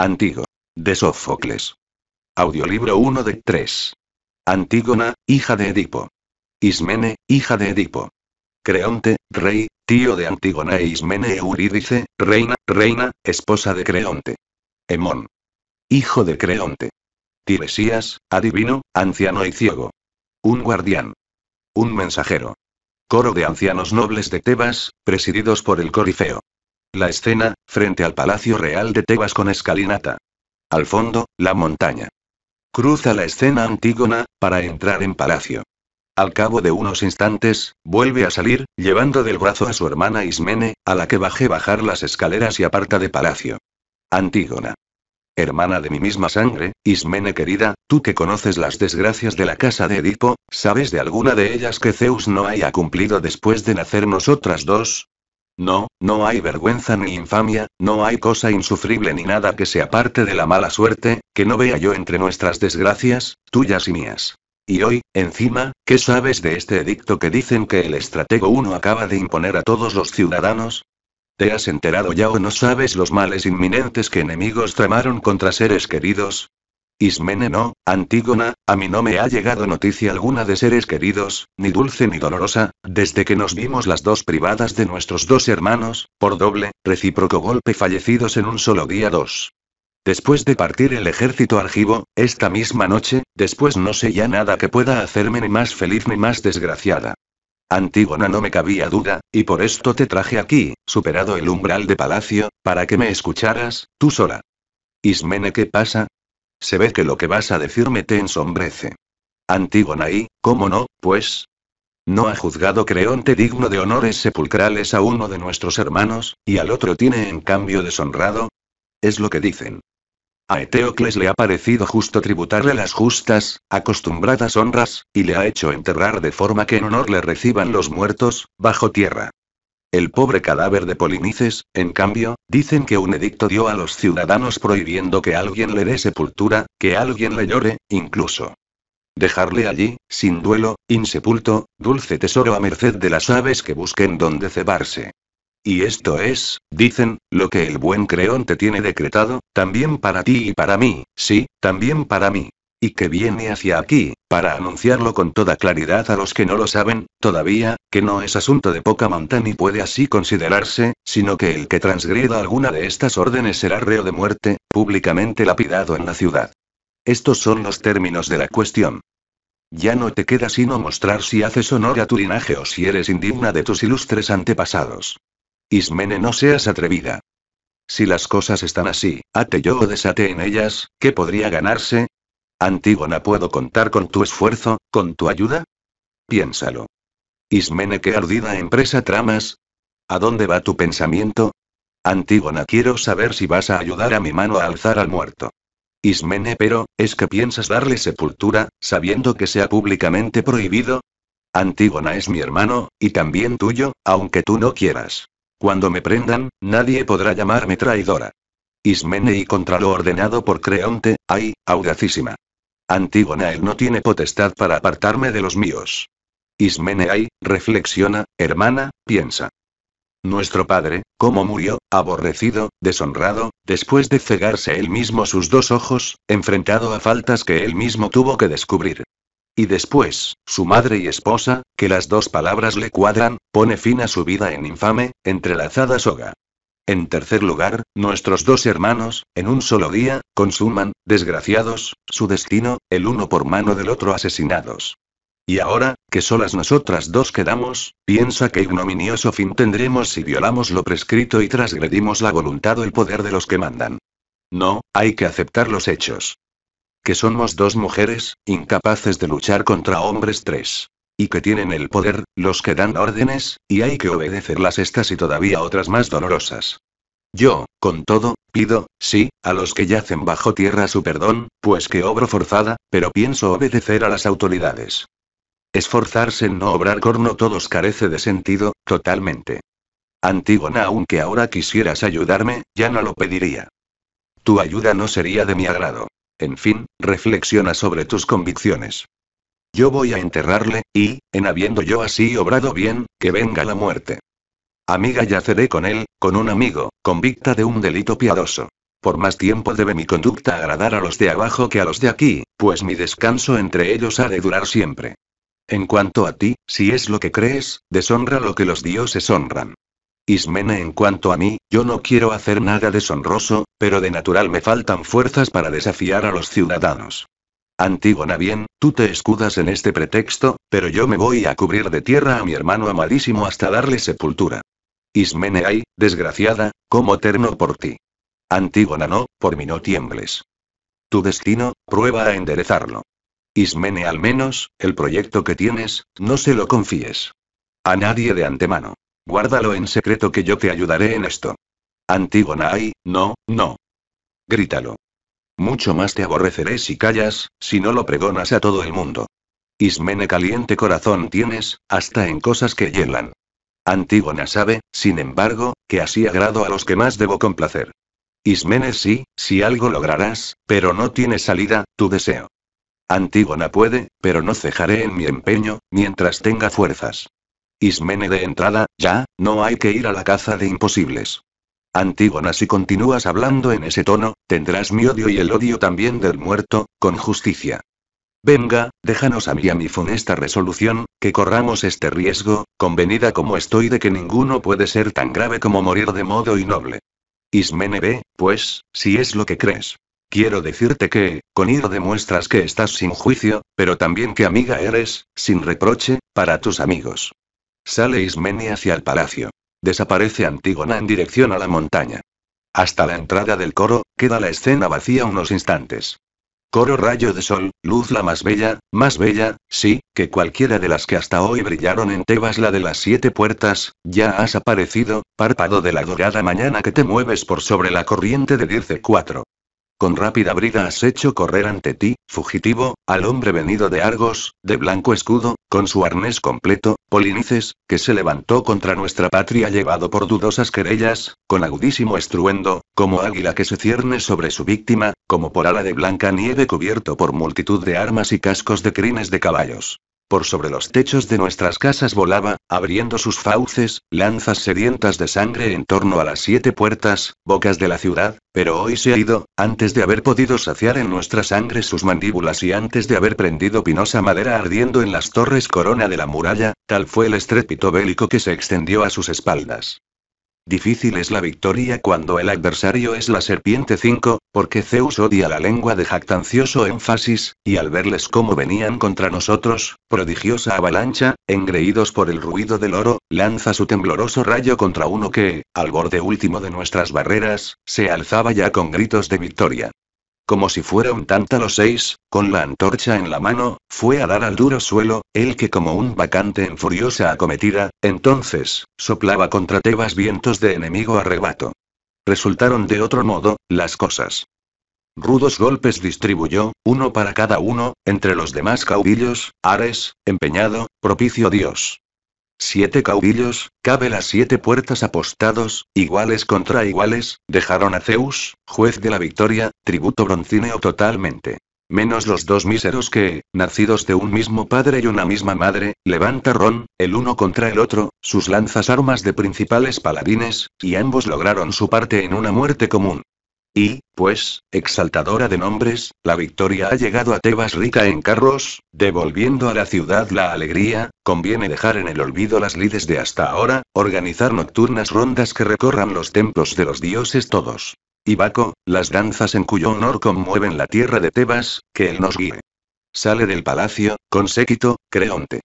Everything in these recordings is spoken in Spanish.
Antígona. De Sófocles. Audiolibro 1 de 3. Antígona, hija de Edipo. Ismene, hija de Edipo. Creonte, rey, tío de Antígona e Ismene Eurídice, reina, reina, esposa de Creonte. Hemón. Hijo de Creonte. Tiresías, adivino, anciano y ciego. Un guardián. Un mensajero. Coro de ancianos nobles de Tebas, presididos por el Corifeo. La escena, frente al Palacio Real de Tebas con escalinata. Al fondo, la montaña. Cruza la escena Antígona, para entrar en palacio. Al cabo de unos instantes, vuelve a salir, llevando del brazo a su hermana Ismene, a la que baje bajar las escaleras y aparta de palacio. Antígona. Hermana de mi misma sangre, Ismene querida, tú que conoces las desgracias de la casa de Edipo, ¿sabes de alguna de ellas que Zeus no haya cumplido después de nacer nosotras dos? No, no hay vergüenza ni infamia, no hay cosa insufrible ni nada que sea parte de la mala suerte, que no vea yo entre nuestras desgracias, tuyas y mías. Y hoy, encima, ¿qué sabes de este edicto que dicen que el estratego 1 acaba de imponer a todos los ciudadanos? ¿Te has enterado ya o no sabes los males inminentes que enemigos tramaron contra seres queridos? Ismene no, Antígona, a mí no me ha llegado noticia alguna de seres queridos, ni dulce ni dolorosa, desde que nos vimos las dos privadas de nuestros dos hermanos, por doble, recíproco golpe fallecidos en un solo día dos. Después de partir el ejército argivo, esta misma noche, después no sé ya nada que pueda hacerme ni más feliz ni más desgraciada. Antígona no me cabía duda, y por esto te traje aquí, superado el umbral de palacio, para que me escucharas, tú sola. Ismene, ¿qué pasa? Se ve que lo que vas a decirme te ensombrece. Antígona y, ¿cómo no, pues? ¿No ha juzgado Creonte digno de honores sepulcrales a uno de nuestros hermanos, y al otro tiene en cambio deshonrado? Es lo que dicen. A Eteocles le ha parecido justo tributarle las justas, acostumbradas honras, y le ha hecho enterrar de forma que en honor le reciban los muertos, bajo tierra. El pobre cadáver de Polinices, en cambio, dicen que un edicto dio a los ciudadanos prohibiendo que alguien le dé sepultura, que alguien le llore, incluso. Dejarle allí, sin duelo, insepulto, dulce tesoro a merced de las aves que busquen donde cebarse. Y esto es, dicen, lo que el buen Creonte tiene decretado, también para ti y para mí, sí, también para mí y que viene hacia aquí, para anunciarlo con toda claridad a los que no lo saben, todavía, que no es asunto de poca monta ni puede así considerarse, sino que el que transgreda alguna de estas órdenes será reo de muerte, públicamente lapidado en la ciudad. Estos son los términos de la cuestión. Ya no te queda sino mostrar si haces honor a tu linaje o si eres indigna de tus ilustres antepasados. Ismene, no seas atrevida. Si las cosas están así, ate yo o desate en ellas, ¿qué podría ganarse? Antígona, ¿puedo contar con tu esfuerzo, con tu ayuda? Piénsalo. Ismene, qué ardida empresa tramas. ¿A dónde va tu pensamiento? Antígona, quiero saber si vas a ayudar a mi mano a alzar al muerto. Ismene, pero, ¿es que piensas darle sepultura, sabiendo que sea públicamente prohibido? Antígona es mi hermano, y también tuyo, aunque tú no quieras. Cuando me prendan, nadie podrá llamarme traidora. Ismene y contra lo ordenado por Creonte, ay, audacísima. Antígona, él no tiene potestad para apartarme de los míos. Ismeneai, reflexiona, hermana, piensa. Nuestro padre, cómo murió, aborrecido, deshonrado, después de cegarse él mismo sus dos ojos, enfrentado a faltas que él mismo tuvo que descubrir. Y después, su madre y esposa, que las dos palabras le cuadran, pone fin a su vida en infame, entrelazada soga. En tercer lugar, nuestros dos hermanos, en un solo día, consuman, desgraciados, su destino, el uno por mano del otro asesinados. Y ahora, que solas nosotras dos quedamos, piensa que ignominioso fin tendremos si violamos lo prescrito y transgredimos la voluntad o el poder de los que mandan. No, hay que aceptar los hechos. Que somos dos mujeres, incapaces de luchar contra hombres tres y que tienen el poder, los que dan órdenes, y hay que obedecerlas estas y todavía otras más dolorosas. Yo, con todo, pido, sí, a los que yacen bajo tierra su perdón, pues que obro forzada, pero pienso obedecer a las autoridades. Esforzarse en no obrar corno todos carece de sentido, totalmente. Antígona, aunque ahora quisieras ayudarme, ya no lo pediría. Tu ayuda no sería de mi agrado. En fin, reflexiona sobre tus convicciones. Yo voy a enterrarle, y, en habiendo yo así obrado bien, que venga la muerte. Amiga yaceré con él, con un amigo, convicta de un delito piadoso. Por más tiempo debe mi conducta agradar a los de abajo que a los de aquí, pues mi descanso entre ellos ha de durar siempre. En cuanto a ti, si es lo que crees, deshonra lo que los dioses honran. Ismene, en cuanto a mí, yo no quiero hacer nada deshonroso, pero de natural me faltan fuerzas para desafiar a los ciudadanos. Antígona bien, tú te escudas en este pretexto, pero yo me voy a cubrir de tierra a mi hermano amadísimo hasta darle sepultura. Ismene ay, desgraciada, como terno por ti. Antígona no, por mí no tiembles. Tu destino, prueba a enderezarlo. Ismene al menos, el proyecto que tienes, no se lo confíes. A nadie de antemano. Guárdalo en secreto que yo te ayudaré en esto. Antígona ay, no, no. Grítalo. Mucho más te aborreceré si callas, si no lo pregonas a todo el mundo. Ismene caliente corazón tienes, hasta en cosas que hielan. Antígona sabe, sin embargo, que así agrado a los que más debo complacer. Ismene sí, si algo lograrás, pero no tiene salida, tu deseo. Antígona puede, pero no cejaré en mi empeño, mientras tenga fuerzas. Ismene de entrada, ya, no hay que ir a la caza de imposibles. Antígona, si continúas hablando en ese tono, tendrás mi odio y el odio también del muerto, con justicia. Venga, déjanos a mí a mi funesta resolución, que corramos este riesgo, convenida como estoy de que ninguno puede ser tan grave como morir de modo innoble. Ismene ve, pues, si es lo que crees. Quiero decirte que, con ira demuestras que estás sin juicio, pero también que amiga eres, sin reproche, para tus amigos. Sale Ismene hacia el palacio. Desaparece Antígona en dirección a la montaña. Hasta la entrada del coro, queda la escena vacía unos instantes. Coro rayo de sol, luz la más bella, más bella, sí, que cualquiera de las que hasta hoy brillaron en Tebas la de las siete puertas, ya has aparecido, párpado de la dorada mañana que te mueves por sobre la corriente de 4. Con rápida brida has hecho correr ante ti, fugitivo, al hombre venido de Argos, de blanco escudo, con su arnés completo, Polinices, que se levantó contra nuestra patria llevado por dudosas querellas, con agudísimo estruendo, como águila que se cierne sobre su víctima, como por ala de blanca nieve cubierto por multitud de armas y cascos de crines de caballos. Por sobre los techos de nuestras casas volaba, abriendo sus fauces, lanzas sedientas de sangre en torno a las siete puertas, bocas de la ciudad, pero hoy se ha ido, antes de haber podido saciar en nuestra sangre sus mandíbulas y antes de haber prendido pinosa madera ardiendo en las torres corona de la muralla, tal fue el estrépito bélico que se extendió a sus espaldas. Difícil es la victoria cuando el adversario es la serpiente 5, porque Zeus odia la lengua de jactancioso énfasis, y al verles cómo venían contra nosotros, prodigiosa avalancha, engreídos por el ruido del oro, lanza su tembloroso rayo contra uno que, al borde último de nuestras barreras, se alzaba ya con gritos de victoria. Como si fuera un tántalo seis, con la antorcha en la mano, fue a dar al duro suelo, el que como un vacante en furiosa acometida, entonces, soplaba contra Tebas vientos de enemigo arrebato. Resultaron de otro modo, las cosas. Rudos golpes distribuyó, uno para cada uno, entre los demás caudillos, Ares, empeñado, propicio Dios, Siete caudillos, cabe las siete puertas apostados, iguales contra iguales, dejaron a Zeus, juez de la victoria, tributo broncíneo totalmente. Menos los dos míseros que, nacidos de un mismo padre y una misma madre, levantaron, el uno contra el otro, sus lanzas armas de principales paladines, y ambos lograron su parte en una muerte común. Y, pues, exaltadora de nombres, la victoria ha llegado a Tebas rica en carros, devolviendo a la ciudad la alegría, conviene dejar en el olvido las lides de hasta ahora, organizar nocturnas rondas que recorran los templos de los dioses todos. Y Baco, las danzas en cuyo honor conmueven la tierra de Tebas, que él nos guíe. Sale del palacio, con séquito, Creonte.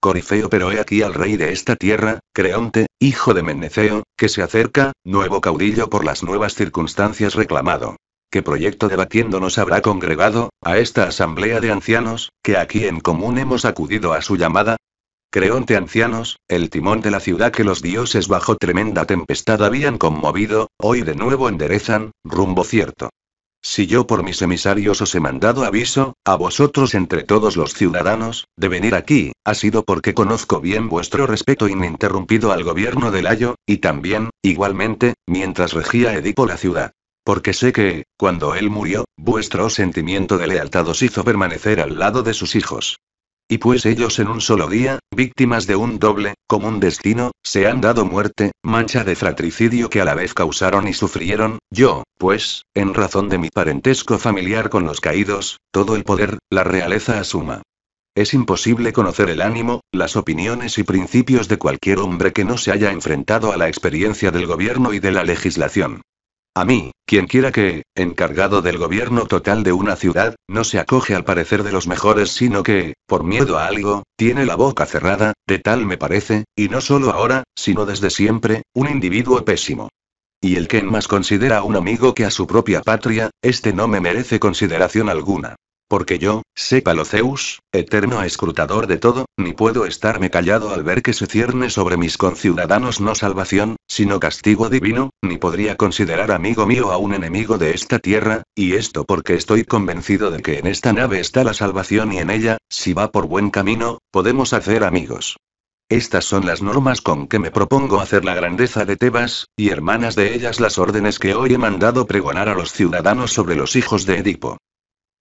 Corifeo pero he aquí al rey de esta tierra, Creonte, hijo de Meneceo, que se acerca, nuevo caudillo por las nuevas circunstancias reclamado. ¿Qué proyecto debatiendo nos habrá congregado, a esta asamblea de ancianos, que aquí en común hemos acudido a su llamada? Creonte ancianos, el timón de la ciudad que los dioses bajo tremenda tempestad habían conmovido, hoy de nuevo enderezan, rumbo cierto. Si yo por mis emisarios os he mandado aviso, a vosotros entre todos los ciudadanos, de venir aquí, ha sido porque conozco bien vuestro respeto ininterrumpido al gobierno de Layo, y también, igualmente, mientras regía Edipo la ciudad. Porque sé que, cuando él murió, vuestro sentimiento de lealtad os hizo permanecer al lado de sus hijos. Y pues ellos en un solo día, víctimas de un doble, común destino, se han dado muerte, mancha de fratricidio que a la vez causaron y sufrieron, yo, pues, en razón de mi parentesco familiar con los caídos, todo el poder, la realeza asuma. Es imposible conocer el ánimo, las opiniones y principios de cualquier hombre que no se haya enfrentado a la experiencia del gobierno y de la legislación. A mí, quien quiera que, encargado del gobierno total de una ciudad, no se acoge al parecer de los mejores, sino que, por miedo a algo, tiene la boca cerrada, de tal me parece, y no solo ahora, sino desde siempre, un individuo pésimo. Y el que más considera a un amigo que a su propia patria, este no me merece consideración alguna. Porque yo, sépalo Zeus, eterno escrutador de todo, ni puedo estarme callado al ver que se cierne sobre mis conciudadanos no salvación, sino castigo divino, ni podría considerar amigo mío a un enemigo de esta tierra, y esto porque estoy convencido de que en esta nave está la salvación y en ella, si va por buen camino, podemos hacer amigos. Estas son las normas con que me propongo hacer la grandeza de Tebas, y hermanas de ellas las órdenes que hoy he mandado pregonar a los ciudadanos sobre los hijos de Edipo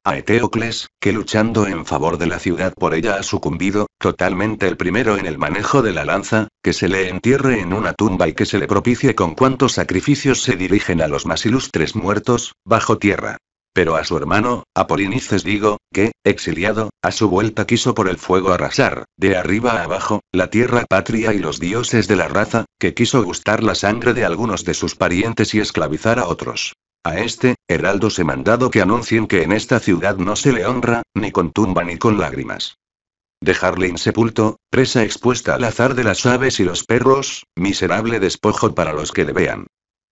a Eteocles, que luchando en favor de la ciudad por ella ha sucumbido, totalmente el primero en el manejo de la lanza, que se le entierre en una tumba y que se le propicie con cuantos sacrificios se dirigen a los más ilustres muertos, bajo tierra. Pero a su hermano, Apolinices digo, que, exiliado, a su vuelta quiso por el fuego arrasar, de arriba a abajo, la tierra patria y los dioses de la raza, que quiso gustar la sangre de algunos de sus parientes y esclavizar a otros. A este, heraldos he mandado que anuncien que en esta ciudad no se le honra, ni con tumba ni con lágrimas. Dejarle insepulto, presa expuesta al azar de las aves y los perros, miserable despojo para los que le vean.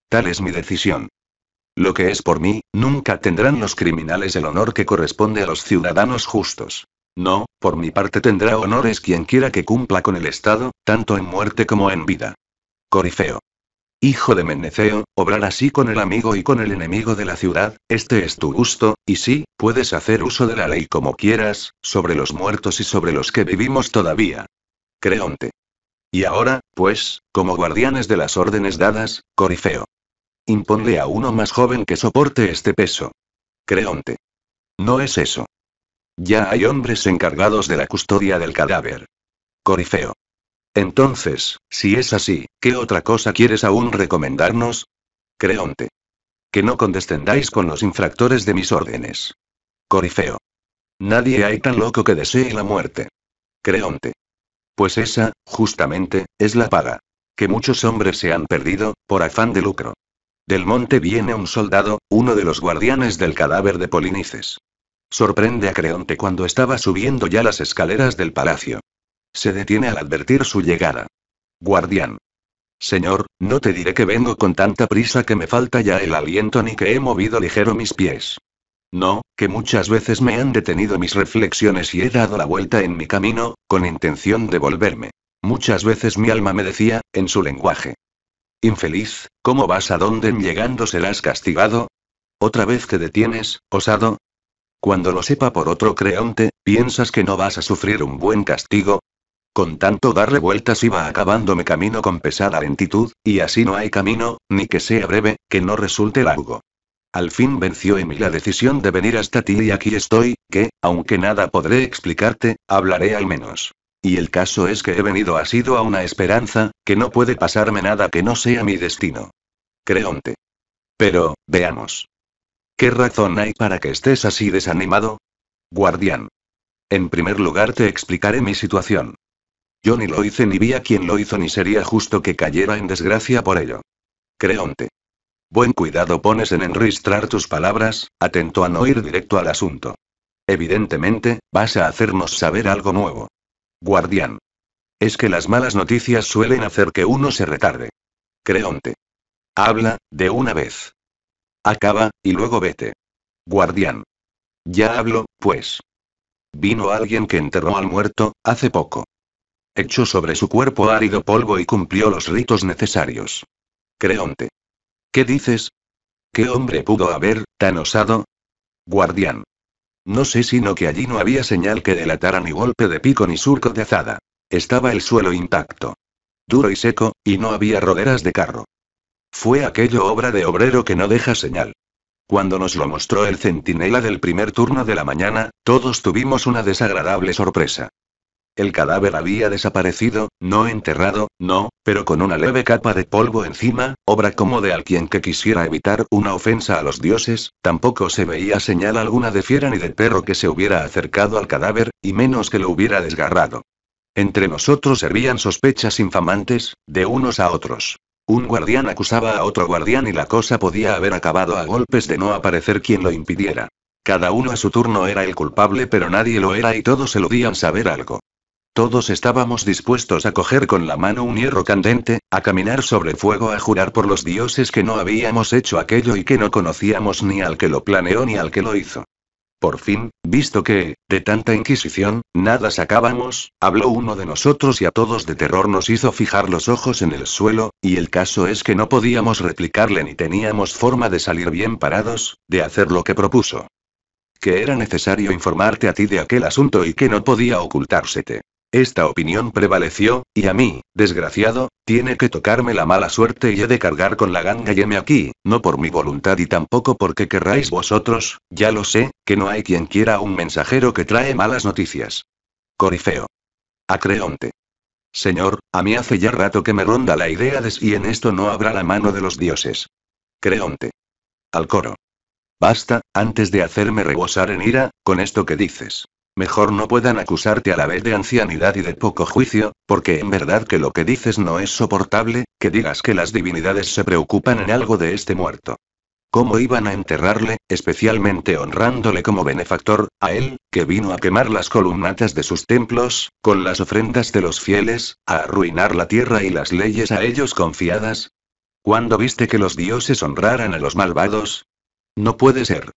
Tal es mi decisión. Lo que es por mí, nunca tendrán los criminales el honor que corresponde a los ciudadanos justos. No, por mi parte tendrá honores quien quiera que cumpla con el Estado, tanto en muerte como en vida. Corifeo hijo de Meneceo, obrar así con el amigo y con el enemigo de la ciudad, este es tu gusto, y sí, puedes hacer uso de la ley como quieras, sobre los muertos y sobre los que vivimos todavía. Creonte. Y ahora, pues, como guardianes de las órdenes dadas, Corifeo. Imponle a uno más joven que soporte este peso. Creonte. No es eso. Ya hay hombres encargados de la custodia del cadáver. Corifeo. Entonces, si es así, ¿qué otra cosa quieres aún recomendarnos? Creonte. Que no condescendáis con los infractores de mis órdenes. Corifeo. Nadie hay tan loco que desee la muerte. Creonte. Pues esa, justamente, es la paga. Que muchos hombres se han perdido, por afán de lucro. Del monte viene un soldado, uno de los guardianes del cadáver de Polinices. Sorprende a Creonte cuando estaba subiendo ya las escaleras del palacio. Se detiene al advertir su llegada. Guardián. Señor, no te diré que vengo con tanta prisa que me falta ya el aliento ni que he movido ligero mis pies. No, que muchas veces me han detenido mis reflexiones y he dado la vuelta en mi camino, con intención de volverme. Muchas veces mi alma me decía, en su lenguaje. Infeliz, ¿cómo vas a donde llegando serás castigado? ¿Otra vez te detienes, osado? Cuando lo sepa por otro creonte, ¿piensas que no vas a sufrir un buen castigo? Con tanto darle vueltas iba acabándome camino con pesada lentitud, y así no hay camino, ni que sea breve, que no resulte largo. Al fin venció en mí la decisión de venir hasta ti y aquí estoy, que, aunque nada podré explicarte, hablaré al menos. Y el caso es que he venido ha a una esperanza, que no puede pasarme nada que no sea mi destino. Creonte. Pero, veamos. ¿Qué razón hay para que estés así desanimado? Guardián. En primer lugar te explicaré mi situación. Yo ni lo hice ni vi a quien lo hizo ni sería justo que cayera en desgracia por ello. Creonte. Buen cuidado pones en enristrar tus palabras, atento a no ir directo al asunto. Evidentemente, vas a hacernos saber algo nuevo. Guardián. Es que las malas noticias suelen hacer que uno se retarde. Creonte. Habla, de una vez. Acaba, y luego vete. Guardián. Ya hablo, pues. Vino alguien que enterró al muerto, hace poco. Echó sobre su cuerpo árido polvo y cumplió los ritos necesarios. Creonte. ¿Qué dices? ¿Qué hombre pudo haber, tan osado? Guardián. No sé sino que allí no había señal que delatara ni golpe de pico ni surco de azada. Estaba el suelo intacto. Duro y seco, y no había roderas de carro. Fue aquello obra de obrero que no deja señal. Cuando nos lo mostró el centinela del primer turno de la mañana, todos tuvimos una desagradable sorpresa. El cadáver había desaparecido, no enterrado, no, pero con una leve capa de polvo encima, obra como de alguien que quisiera evitar una ofensa a los dioses, tampoco se veía señal alguna de fiera ni de perro que se hubiera acercado al cadáver, y menos que lo hubiera desgarrado. Entre nosotros hervían sospechas infamantes, de unos a otros. Un guardián acusaba a otro guardián y la cosa podía haber acabado a golpes de no aparecer quien lo impidiera. Cada uno a su turno era el culpable pero nadie lo era y todos se eludían saber algo. Todos estábamos dispuestos a coger con la mano un hierro candente, a caminar sobre fuego, a jurar por los dioses que no habíamos hecho aquello y que no conocíamos ni al que lo planeó ni al que lo hizo. Por fin, visto que, de tanta inquisición, nada sacábamos, habló uno de nosotros y a todos de terror nos hizo fijar los ojos en el suelo, y el caso es que no podíamos replicarle ni teníamos forma de salir bien parados, de hacer lo que propuso que era necesario informarte a ti de aquel asunto y que no podía ocultársete. Esta opinión prevaleció, y a mí, desgraciado, tiene que tocarme la mala suerte y he de cargar con la ganga yeme aquí, no por mi voluntad y tampoco porque querráis vosotros, ya lo sé, que no hay quien quiera un mensajero que trae malas noticias. Corifeo. A Creonte. Señor, a mí hace ya rato que me ronda la idea de si en esto no habrá la mano de los dioses. Creonte. Al coro. Basta, antes de hacerme rebosar en ira, con esto que dices. Mejor no puedan acusarte a la vez de ancianidad y de poco juicio, porque en verdad que lo que dices no es soportable, que digas que las divinidades se preocupan en algo de este muerto. ¿Cómo iban a enterrarle, especialmente honrándole como benefactor, a él, que vino a quemar las columnatas de sus templos, con las ofrendas de los fieles, a arruinar la tierra y las leyes a ellos confiadas? ¿Cuándo viste que los dioses honraran a los malvados? No puede ser.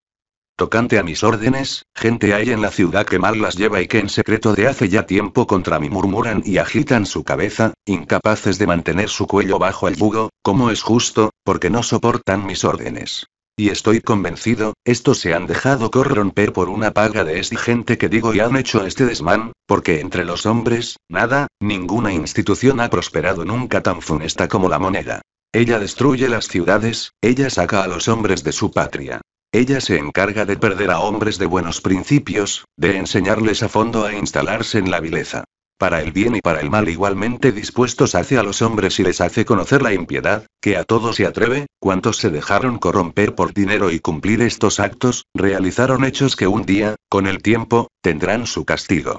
Tocante a mis órdenes, gente hay en la ciudad que mal las lleva y que en secreto de hace ya tiempo contra mí murmuran y agitan su cabeza, incapaces de mantener su cuello bajo el bugo, como es justo, porque no soportan mis órdenes. Y estoy convencido, estos se han dejado corromper por una paga de esta gente que digo y han hecho este desmán, porque entre los hombres, nada, ninguna institución ha prosperado nunca tan funesta como la moneda. Ella destruye las ciudades, ella saca a los hombres de su patria, ella se encarga de perder a hombres de buenos principios, de enseñarles a fondo a instalarse en la vileza. Para el bien y para el mal igualmente dispuestos hace a los hombres y les hace conocer la impiedad, que a todos se atreve, cuantos se dejaron corromper por dinero y cumplir estos actos, realizaron hechos que un día, con el tiempo, tendrán su castigo.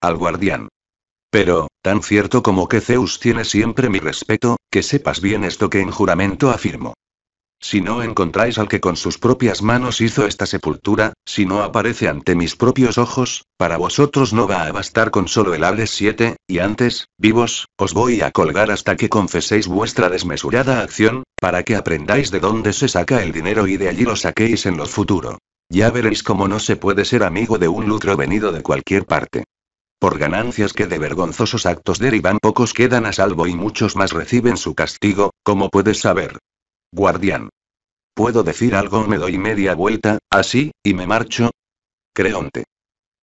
Al guardián. Pero, tan cierto como que Zeus tiene siempre mi respeto, que sepas bien esto que en juramento afirmo. Si no encontráis al que con sus propias manos hizo esta sepultura, si no aparece ante mis propios ojos, para vosotros no va a bastar con solo el Hades 7, y antes, vivos, os voy a colgar hasta que confeséis vuestra desmesurada acción, para que aprendáis de dónde se saca el dinero y de allí lo saquéis en lo futuro. Ya veréis cómo no se puede ser amigo de un lucro venido de cualquier parte. Por ganancias que de vergonzosos actos derivan pocos quedan a salvo y muchos más reciben su castigo, como puedes saber. Guardián. Puedo decir algo, me doy media vuelta, así, y me marcho. Creonte.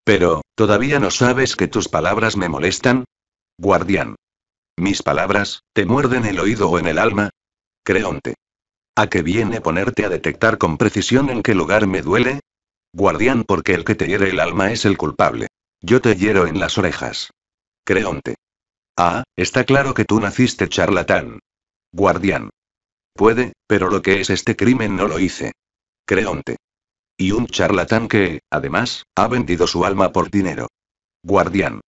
Pero, ¿todavía no sabes que tus palabras me molestan? Guardián. ¿Mis palabras, te muerden el oído o en el alma? Creonte. ¿A qué viene ponerte a detectar con precisión en qué lugar me duele? Guardián, porque el que te hiere el alma es el culpable. Yo te hiero en las orejas. Creonte. Ah, está claro que tú naciste charlatán. Guardián. Puede, pero lo que es este crimen no lo hice. Creonte. Y un charlatán que, además, ha vendido su alma por dinero. Guardián.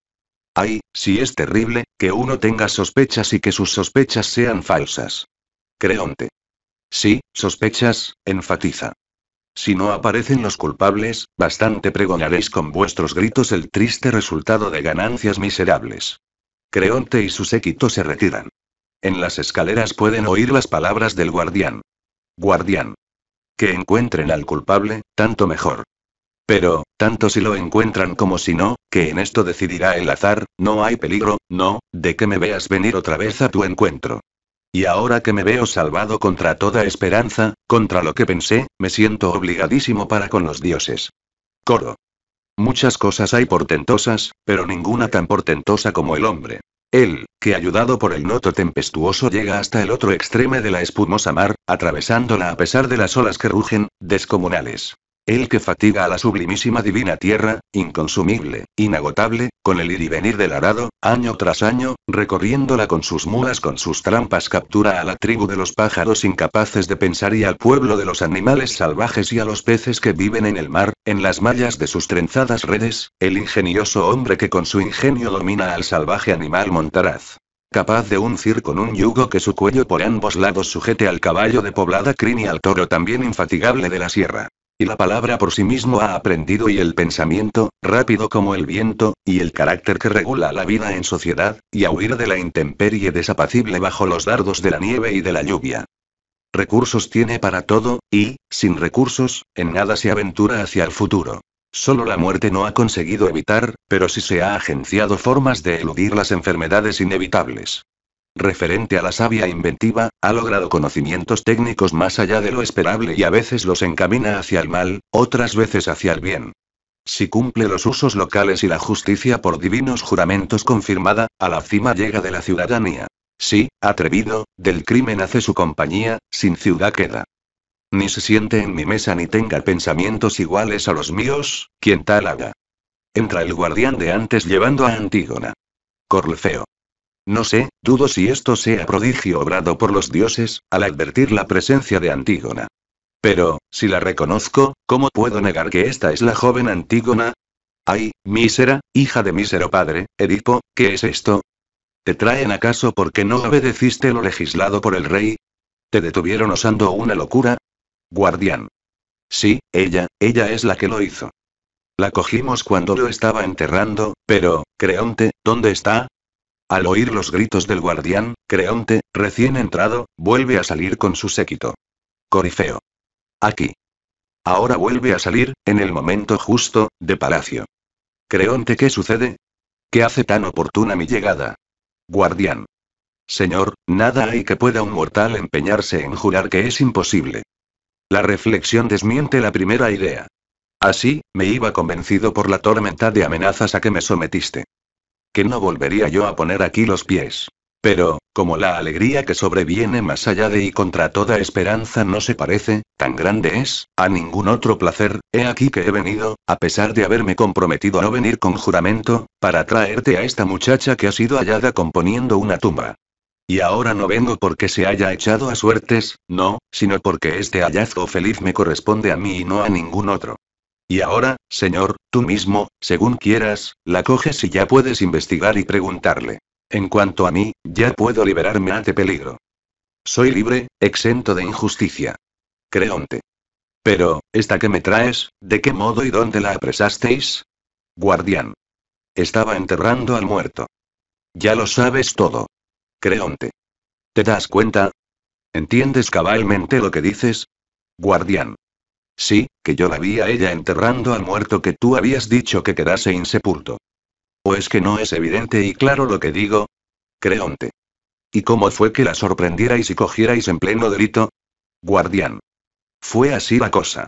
Ay, si es terrible, que uno tenga sospechas y que sus sospechas sean falsas. Creonte. Sí, sospechas, enfatiza. Si no aparecen los culpables, bastante pregonaréis con vuestros gritos el triste resultado de ganancias miserables. Creonte y su séquito se retiran. En las escaleras pueden oír las palabras del guardián. Guardián. Que encuentren al culpable, tanto mejor. Pero, tanto si lo encuentran como si no, que en esto decidirá el azar, no hay peligro, no, de que me veas venir otra vez a tu encuentro. Y ahora que me veo salvado contra toda esperanza, contra lo que pensé, me siento obligadísimo para con los dioses. Coro. Muchas cosas hay portentosas, pero ninguna tan portentosa como el hombre. Él, que ayudado por el noto tempestuoso llega hasta el otro extremo de la espumosa mar, atravesándola a pesar de las olas que rugen, descomunales. El que fatiga a la sublimísima divina tierra, inconsumible, inagotable, con el ir y venir del arado, año tras año, recorriéndola con sus mulas, con sus trampas, captura a la tribu de los pájaros incapaces de pensar y al pueblo de los animales salvajes y a los peces que viven en el mar, en las mallas de sus trenzadas redes, el ingenioso hombre que con su ingenio domina al salvaje animal montaraz capaz de uncir con un yugo que su cuello por ambos lados sujete al caballo de poblada crin y al toro también infatigable de la sierra. Y la palabra por sí mismo ha aprendido y el pensamiento, rápido como el viento, y el carácter que regula la vida en sociedad, y a huir de la intemperie desapacible bajo los dardos de la nieve y de la lluvia. Recursos tiene para todo, y, sin recursos, en nada se aventura hacia el futuro. Solo la muerte no ha conseguido evitar, pero sí se ha agenciado formas de eludir las enfermedades inevitables referente a la sabia inventiva, ha logrado conocimientos técnicos más allá de lo esperable y a veces los encamina hacia el mal, otras veces hacia el bien. Si cumple los usos locales y la justicia por divinos juramentos confirmada, a la cima llega de la ciudadanía. Si, atrevido, del crimen hace su compañía, sin ciudad queda. Ni se siente en mi mesa ni tenga pensamientos iguales a los míos, quien tal haga. Entra el guardián de antes llevando a Antígona. Corlefeo. No sé, dudo si esto sea prodigio obrado por los dioses, al advertir la presencia de Antígona. Pero, si la reconozco, ¿cómo puedo negar que esta es la joven Antígona? Ay, mísera, hija de mísero padre, Edipo, ¿qué es esto? ¿Te traen acaso porque no obedeciste lo legislado por el rey? ¿Te detuvieron osando una locura? Guardián. Sí, ella, ella es la que lo hizo. La cogimos cuando lo estaba enterrando, pero, Creonte, ¿dónde está? Al oír los gritos del guardián, Creonte, recién entrado, vuelve a salir con su séquito. Corifeo. Aquí. Ahora vuelve a salir, en el momento justo, de palacio. Creonte, ¿qué sucede? ¿Qué hace tan oportuna mi llegada? Guardián. Señor, nada hay que pueda un mortal empeñarse en jurar que es imposible. La reflexión desmiente la primera idea. Así, me iba convencido por la tormenta de amenazas a que me sometiste que no volvería yo a poner aquí los pies. Pero, como la alegría que sobreviene más allá de y contra toda esperanza no se parece, tan grande es, a ningún otro placer, he aquí que he venido, a pesar de haberme comprometido a no venir con juramento, para traerte a esta muchacha que ha sido hallada componiendo una tumba. Y ahora no vengo porque se haya echado a suertes, no, sino porque este hallazgo feliz me corresponde a mí y no a ningún otro. Y ahora, señor, tú mismo, según quieras, la coges y ya puedes investigar y preguntarle. En cuanto a mí, ya puedo liberarme ante peligro. Soy libre, exento de injusticia. Creonte. Pero, ¿esta que me traes, de qué modo y dónde la apresasteis? Guardián. Estaba enterrando al muerto. Ya lo sabes todo. Creonte. ¿Te das cuenta? ¿Entiendes cabalmente lo que dices? Guardián. Sí, que yo la vi a ella enterrando al muerto que tú habías dicho que quedase insepulto. ¿O es que no es evidente y claro lo que digo? Creonte. ¿Y cómo fue que la sorprendierais y cogierais en pleno delito? Guardián. Fue así la cosa.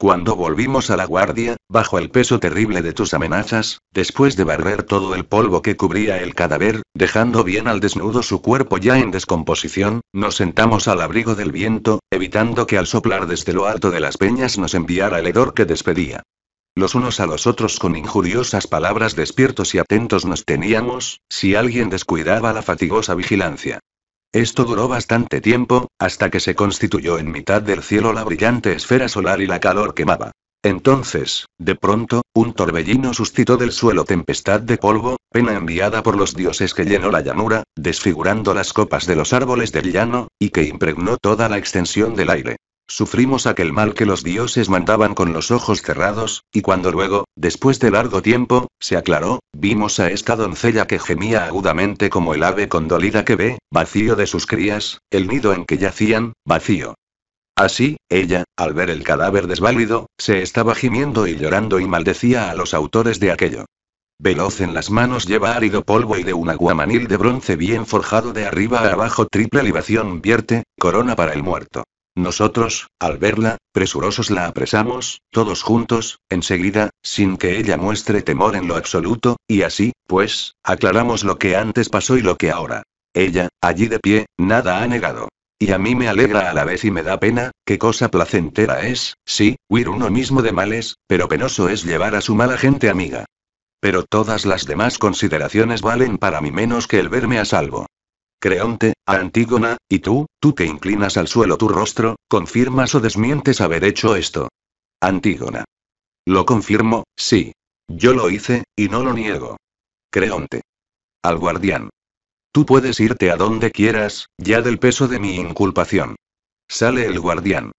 Cuando volvimos a la guardia, bajo el peso terrible de tus amenazas, después de barrer todo el polvo que cubría el cadáver, dejando bien al desnudo su cuerpo ya en descomposición, nos sentamos al abrigo del viento, evitando que al soplar desde lo alto de las peñas nos enviara el hedor que despedía. Los unos a los otros con injuriosas palabras despiertos y atentos nos teníamos, si alguien descuidaba la fatigosa vigilancia. Esto duró bastante tiempo, hasta que se constituyó en mitad del cielo la brillante esfera solar y la calor quemaba. Entonces, de pronto, un torbellino suscitó del suelo tempestad de polvo, pena enviada por los dioses que llenó la llanura, desfigurando las copas de los árboles del llano, y que impregnó toda la extensión del aire. Sufrimos aquel mal que los dioses mandaban con los ojos cerrados, y cuando luego, después de largo tiempo, se aclaró, vimos a esta doncella que gemía agudamente como el ave condolida que ve, vacío de sus crías, el nido en que yacían, vacío. Así, ella, al ver el cadáver desválido, se estaba gimiendo y llorando y maldecía a los autores de aquello. Veloz en las manos lleva árido polvo y de un aguamanil de bronce bien forjado de arriba a abajo triple libación vierte, corona para el muerto. Nosotros, al verla, presurosos la apresamos, todos juntos, enseguida, sin que ella muestre temor en lo absoluto, y así, pues, aclaramos lo que antes pasó y lo que ahora. Ella, allí de pie, nada ha negado. Y a mí me alegra a la vez y me da pena, qué cosa placentera es, sí, huir uno mismo de males, pero penoso es llevar a su mala gente amiga. Pero todas las demás consideraciones valen para mí menos que el verme a salvo. Creonte, Antígona, y tú, tú que inclinas al suelo tu rostro, confirmas o desmientes haber hecho esto. Antígona. Lo confirmo, sí. Yo lo hice, y no lo niego. Creonte. Al guardián. Tú puedes irte a donde quieras, ya del peso de mi inculpación. Sale el guardián.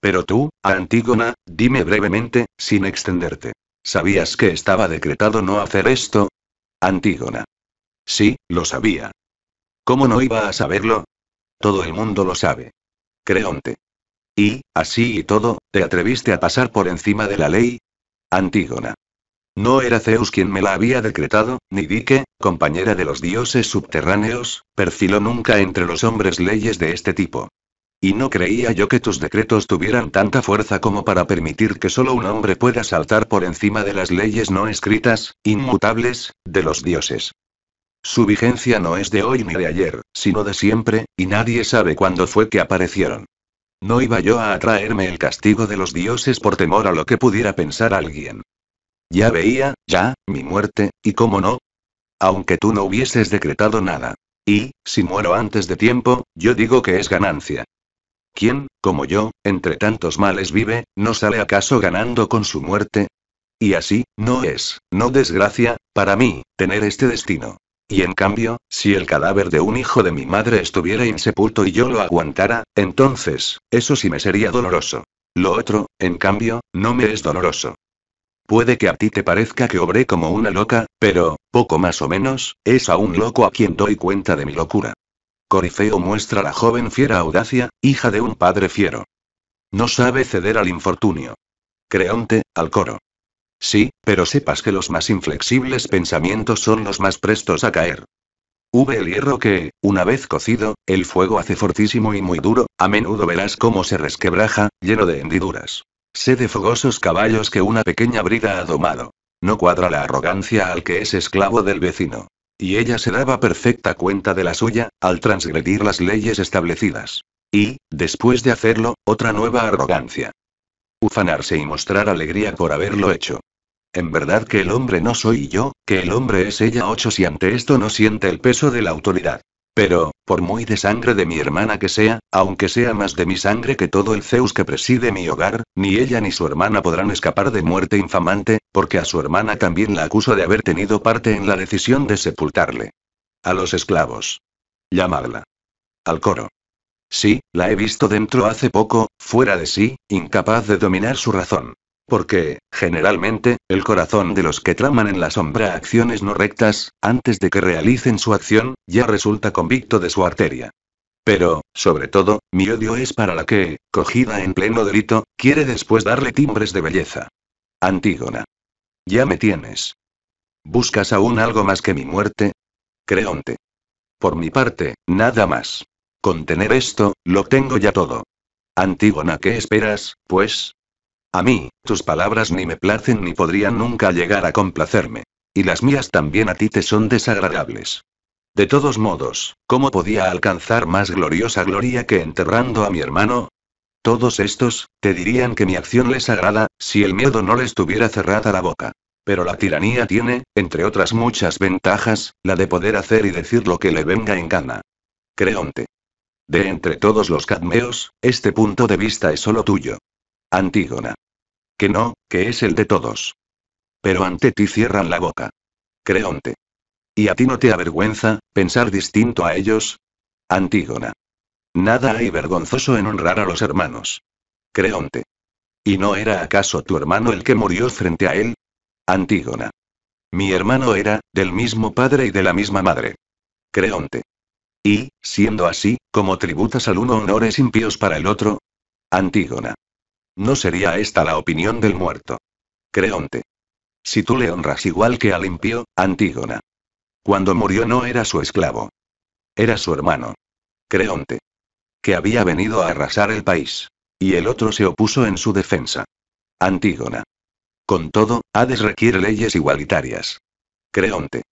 Pero tú, Antígona, dime brevemente, sin extenderte. ¿Sabías que estaba decretado no hacer esto? Antígona. Sí, lo sabía, ¿Cómo no iba a saberlo? Todo el mundo lo sabe. Creonte. Y, así y todo, ¿te atreviste a pasar por encima de la ley? Antígona. No era Zeus quien me la había decretado, ni dique, compañera de los dioses subterráneos, perfiló nunca entre los hombres leyes de este tipo. Y no creía yo que tus decretos tuvieran tanta fuerza como para permitir que solo un hombre pueda saltar por encima de las leyes no escritas, inmutables, de los dioses. Su vigencia no es de hoy ni de ayer, sino de siempre, y nadie sabe cuándo fue que aparecieron. No iba yo a atraerme el castigo de los dioses por temor a lo que pudiera pensar alguien. Ya veía, ya, mi muerte, y cómo no. Aunque tú no hubieses decretado nada. Y, si muero antes de tiempo, yo digo que es ganancia. ¿Quién, como yo, entre tantos males vive, no sale acaso ganando con su muerte? Y así, no es, no desgracia, para mí, tener este destino. Y en cambio, si el cadáver de un hijo de mi madre estuviera insepulto y yo lo aguantara, entonces, eso sí me sería doloroso. Lo otro, en cambio, no me es doloroso. Puede que a ti te parezca que obré como una loca, pero, poco más o menos, es a un loco a quien doy cuenta de mi locura. Corifeo muestra a la joven fiera audacia, hija de un padre fiero. No sabe ceder al infortunio. Creonte, al coro. Sí, pero sepas que los más inflexibles pensamientos son los más prestos a caer. Hube el hierro que, una vez cocido, el fuego hace fortísimo y muy duro, a menudo verás cómo se resquebraja, lleno de hendiduras. Sé de fogosos caballos que una pequeña brida ha domado. No cuadra la arrogancia al que es esclavo del vecino. Y ella se daba perfecta cuenta de la suya, al transgredir las leyes establecidas. Y, después de hacerlo, otra nueva arrogancia ufanarse y mostrar alegría por haberlo hecho. En verdad que el hombre no soy yo, que el hombre es ella ocho si ante esto no siente el peso de la autoridad. Pero, por muy de sangre de mi hermana que sea, aunque sea más de mi sangre que todo el Zeus que preside mi hogar, ni ella ni su hermana podrán escapar de muerte infamante, porque a su hermana también la acuso de haber tenido parte en la decisión de sepultarle. A los esclavos. Llamarla. Al coro. Sí, la he visto dentro hace poco, fuera de sí, incapaz de dominar su razón. Porque, generalmente, el corazón de los que traman en la sombra acciones no rectas, antes de que realicen su acción, ya resulta convicto de su arteria. Pero, sobre todo, mi odio es para la que, cogida en pleno delito, quiere después darle timbres de belleza. Antígona. Ya me tienes. ¿Buscas aún algo más que mi muerte? Creonte. Por mi parte, nada más con tener esto, lo tengo ya todo. Antígona, ¿qué esperas, pues? A mí, tus palabras ni me placen ni podrían nunca llegar a complacerme. Y las mías también a ti te son desagradables. De todos modos, ¿cómo podía alcanzar más gloriosa gloria que enterrando a mi hermano? Todos estos, te dirían que mi acción les agrada, si el miedo no les tuviera cerrada la boca. Pero la tiranía tiene, entre otras muchas ventajas, la de poder hacer y decir lo que le venga en gana. Creonte. De entre todos los cadmeos, este punto de vista es solo tuyo. Antígona. Que no, que es el de todos. Pero ante ti cierran la boca. Creonte. ¿Y a ti no te avergüenza, pensar distinto a ellos? Antígona. Nada hay vergonzoso en honrar a los hermanos. Creonte. ¿Y no era acaso tu hermano el que murió frente a él? Antígona. Mi hermano era, del mismo padre y de la misma madre. Creonte. Y, siendo así, como tributas al uno honores impíos para el otro? Antígona. No sería esta la opinión del muerto. Creonte. Si tú le honras igual que al impío, Antígona. Cuando murió no era su esclavo. Era su hermano. Creonte. Que había venido a arrasar el país. Y el otro se opuso en su defensa. Antígona. Con todo, Hades requiere leyes igualitarias. Creonte.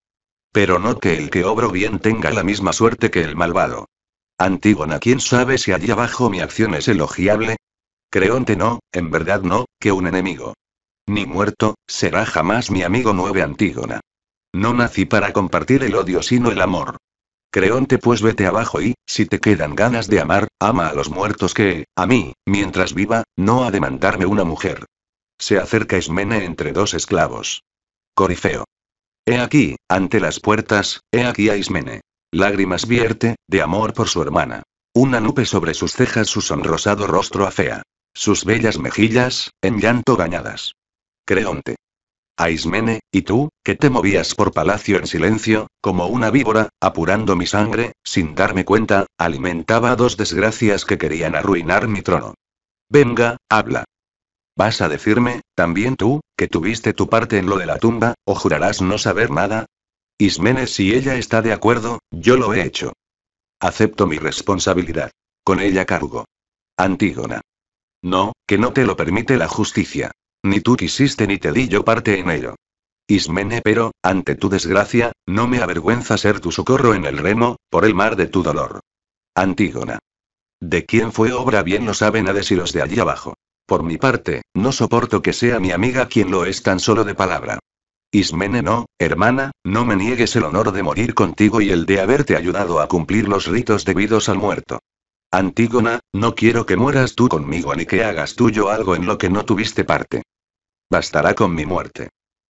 Pero no que el que obro bien tenga la misma suerte que el malvado. Antígona, ¿quién sabe si allí abajo mi acción es elogiable? Creonte no, en verdad no, que un enemigo. Ni muerto, será jamás mi amigo nueve Antígona. No nací para compartir el odio sino el amor. Creonte pues vete abajo y, si te quedan ganas de amar, ama a los muertos que, a mí, mientras viva, no ha de mandarme una mujer. Se acerca Ismene entre dos esclavos. Corifeo. He aquí, ante las puertas, he aquí a Ismene. Lágrimas vierte, de amor por su hermana. Una nube sobre sus cejas, su sonrosado rostro afea. Sus bellas mejillas, en llanto gañadas. Creonte. Ismene, y tú, que te movías por palacio en silencio, como una víbora, apurando mi sangre, sin darme cuenta, alimentaba dos desgracias que querían arruinar mi trono. Venga, habla. ¿Vas a decirme, también tú, ¿Que tuviste tu parte en lo de la tumba, o jurarás no saber nada? Ismene si ella está de acuerdo, yo lo he hecho. Acepto mi responsabilidad. Con ella cargo. Antígona. No, que no te lo permite la justicia. Ni tú quisiste ni te di yo parte en ello. Ismene, pero, ante tu desgracia, no me avergüenza ser tu socorro en el remo, por el mar de tu dolor. Antígona. De quién fue obra bien lo saben Hades y los de allí abajo. Por mi parte, no soporto que sea mi amiga quien lo es tan solo de palabra. Ismene no, hermana, no me niegues el honor de morir contigo y el de haberte ayudado a cumplir los ritos debidos al muerto. Antígona, no quiero que mueras tú conmigo ni que hagas tuyo algo en lo que no tuviste parte. Bastará con mi muerte.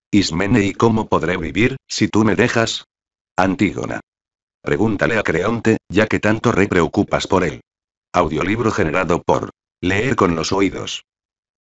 Ismene, ¿y cómo podré vivir, si tú me dejas? Antígona. Pregúntale a Creonte, ya que tanto re preocupas por él. Audiolibro generado por Leer con los oídos.